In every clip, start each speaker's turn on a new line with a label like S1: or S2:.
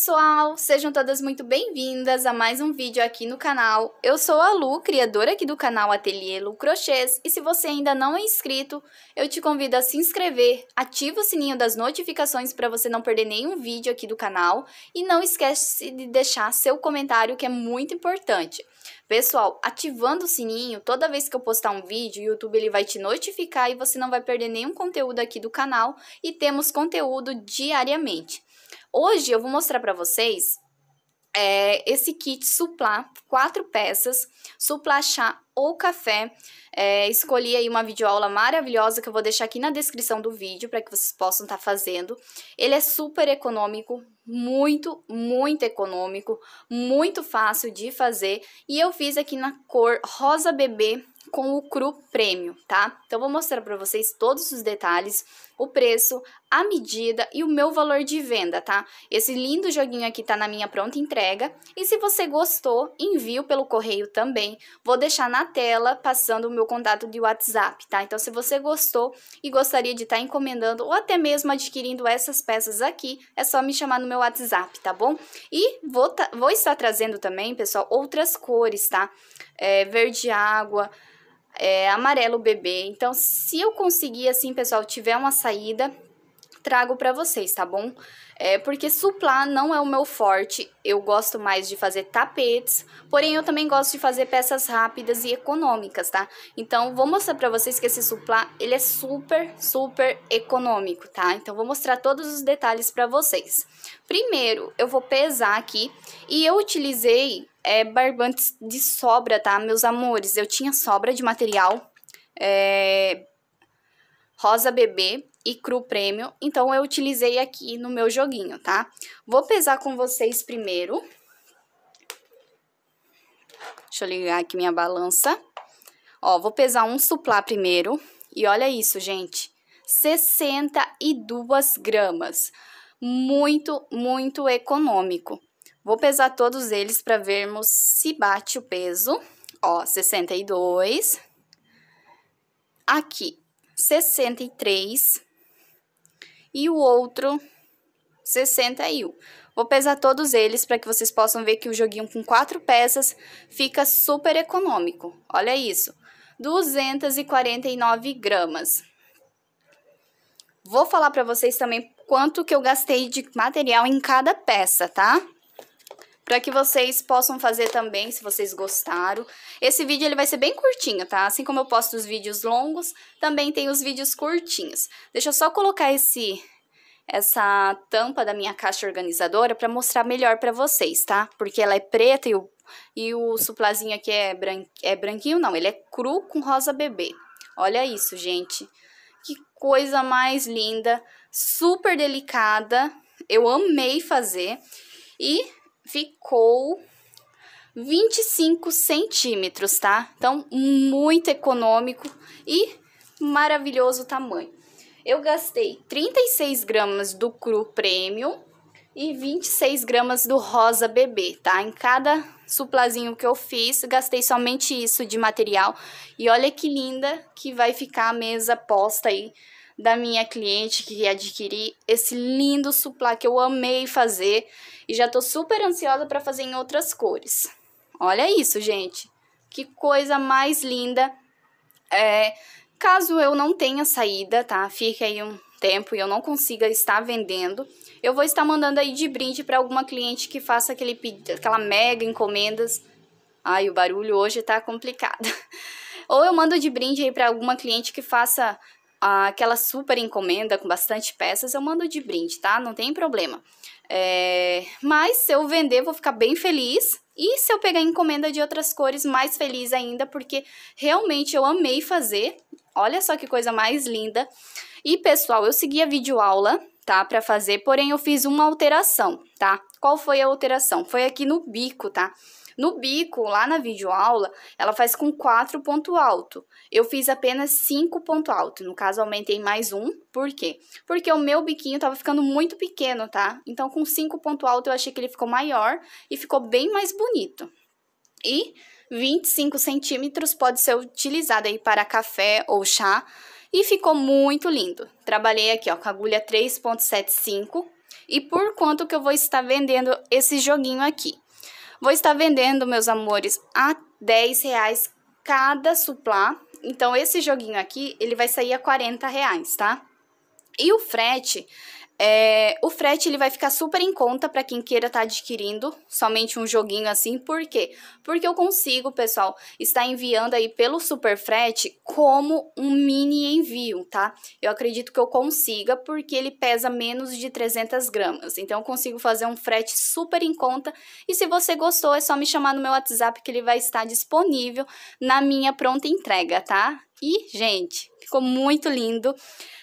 S1: pessoal! Sejam todas muito bem-vindas a mais um vídeo aqui no canal. Eu sou a Lu, criadora aqui do canal Ateliê Lu Crochês, e se você ainda não é inscrito, eu te convido a se inscrever, ativa o sininho das notificações para você não perder nenhum vídeo aqui do canal, e não esquece de deixar seu comentário que é muito importante. Pessoal, ativando o sininho, toda vez que eu postar um vídeo, o YouTube ele vai te notificar e você não vai perder nenhum conteúdo aqui do canal e temos conteúdo diariamente. Hoje eu vou mostrar para vocês é, esse kit suplá, quatro peças, suplá chá ou café. É, escolhi aí uma videoaula maravilhosa que eu vou deixar aqui na descrição do vídeo para que vocês possam estar tá fazendo. Ele é super econômico, muito, muito econômico, muito fácil de fazer e eu fiz aqui na cor rosa bebê com o Cru Premium, tá? Então vou mostrar para vocês todos os detalhes, o preço, a medida e o meu valor de venda, tá? Esse lindo joguinho aqui tá na minha pronta entrega e se você gostou, envio pelo correio também. Vou deixar na tela passando o meu contato de WhatsApp, tá? Então se você gostou e gostaria de estar tá encomendando ou até mesmo adquirindo essas peças aqui, é só me chamar no meu WhatsApp, tá bom? E vou, tá, vou estar trazendo também, pessoal, outras cores, tá? É, verde água, é, amarelo bebê. Então, se eu conseguir, assim, pessoal, tiver uma saída, trago para vocês, tá bom? É porque suplar não é o meu forte. Eu gosto mais de fazer tapetes, porém eu também gosto de fazer peças rápidas e econômicas, tá? Então vou mostrar para vocês que esse suplar, ele é super, super econômico, tá? Então vou mostrar todos os detalhes para vocês. Primeiro, eu vou pesar aqui e eu utilizei é, barbantes de sobra, tá, meus amores? Eu tinha sobra de material é, rosa bebê e cru prêmio, então eu utilizei aqui no meu joguinho, tá? Vou pesar com vocês primeiro. Deixa eu ligar aqui minha balança. Ó, vou pesar um suplá primeiro. E olha isso, gente. 62 gramas. Muito, muito econômico. Vou pesar todos eles para vermos se bate o peso. Ó, 62. Aqui, 63. E o outro, 61. Vou pesar todos eles para que vocês possam ver que o joguinho com quatro peças fica super econômico. Olha isso, 249 gramas. Vou falar para vocês também quanto que eu gastei de material em cada peça, tá? para que vocês possam fazer também, se vocês gostaram. Esse vídeo ele vai ser bem curtinho, tá? Assim como eu posto os vídeos longos, também tem os vídeos curtinhos. Deixa eu só colocar esse essa tampa da minha caixa organizadora para mostrar melhor para vocês, tá? Porque ela é preta e o, e o suplazinho aqui é, bran, é branquinho, não, ele é cru com rosa bebê. Olha isso, gente. Que coisa mais linda, super delicada. Eu amei fazer. E ficou 25 centímetros, tá? Então, muito econômico e maravilhoso tamanho. Eu gastei 36 gramas do cru premium e 26 gramas do rosa bebê, tá? Em cada suplazinho que eu fiz, gastei somente isso de material. E olha que linda que vai ficar a mesa posta aí da minha cliente que adquiri esse lindo suplá que eu amei fazer e já tô super ansiosa para fazer em outras cores. Olha isso, gente. Que coisa mais linda. É, caso eu não tenha saída, tá? Fique aí um tempo e eu não consiga estar vendendo, eu vou estar mandando aí de brinde para alguma cliente que faça aquele aquela mega encomendas. Ai, o barulho hoje tá complicado. Ou eu mando de brinde aí para alguma cliente que faça aquela super encomenda com bastante peças, eu mando de brinde, tá? Não tem problema. É... Mas se eu vender, vou ficar bem feliz. E se eu pegar encomenda de outras cores, mais feliz ainda, porque realmente eu amei fazer. Olha só que coisa mais linda. E pessoal, eu segui a videoaula, tá? Pra fazer, porém eu fiz uma alteração, tá? Qual foi a alteração? Foi aqui no bico, tá? No bico, lá na videoaula, ela faz com quatro ponto alto. Eu fiz apenas cinco ponto alto. No caso, aumentei mais um. Por quê? Porque o meu biquinho tava ficando muito pequeno, tá? Então, com cinco ponto alto, eu achei que ele ficou maior e ficou bem mais bonito. E 25 centímetros pode ser utilizado aí para café ou chá. E ficou muito lindo. Trabalhei aqui, ó, com agulha 3.75. E por quanto que eu vou estar vendendo esse joguinho aqui? Vou estar vendendo, meus amores, a 10 reais cada suplá. Então, esse joguinho aqui, ele vai sair a 40 reais, tá? E o frete é, o frete ele vai ficar super em conta para quem queira estar tá adquirindo somente um joguinho assim, por quê? Porque eu consigo, pessoal, estar enviando aí pelo super frete como um mini envio, tá? Eu acredito que eu consiga porque ele pesa menos de 300 gramas, então eu consigo fazer um frete super em conta e se você gostou é só me chamar no meu WhatsApp que ele vai estar disponível na minha pronta entrega, tá? E, gente, ficou muito lindo,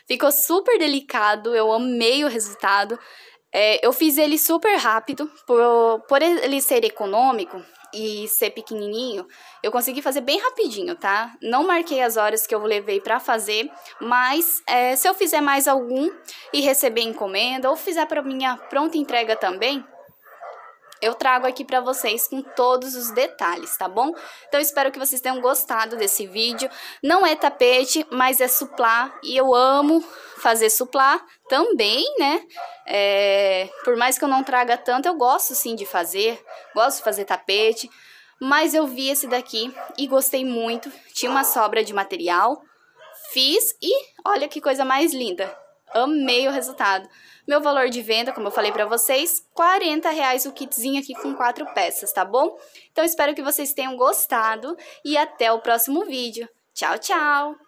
S1: ficou super delicado, eu amei o resultado. É, eu fiz ele super rápido, por, por ele ser econômico e ser pequenininho, eu consegui fazer bem rapidinho, tá? Não marquei as horas que eu levei para fazer, mas é, se eu fizer mais algum e receber encomenda ou fizer para minha pronta entrega também, eu trago aqui para vocês com todos os detalhes, tá bom? Então espero que vocês tenham gostado desse vídeo. Não é tapete, mas é suplá e eu amo fazer suplá também, né? É, por mais que eu não traga tanto, eu gosto sim de fazer, gosto de fazer tapete, mas eu vi esse daqui e gostei muito. Tinha uma sobra de material, fiz e olha que coisa mais linda. Amei o resultado. Meu valor de venda, como eu falei para vocês, 40 reais o kitzinho aqui com quatro peças, tá bom? Então espero que vocês tenham gostado e até o próximo vídeo. Tchau, tchau!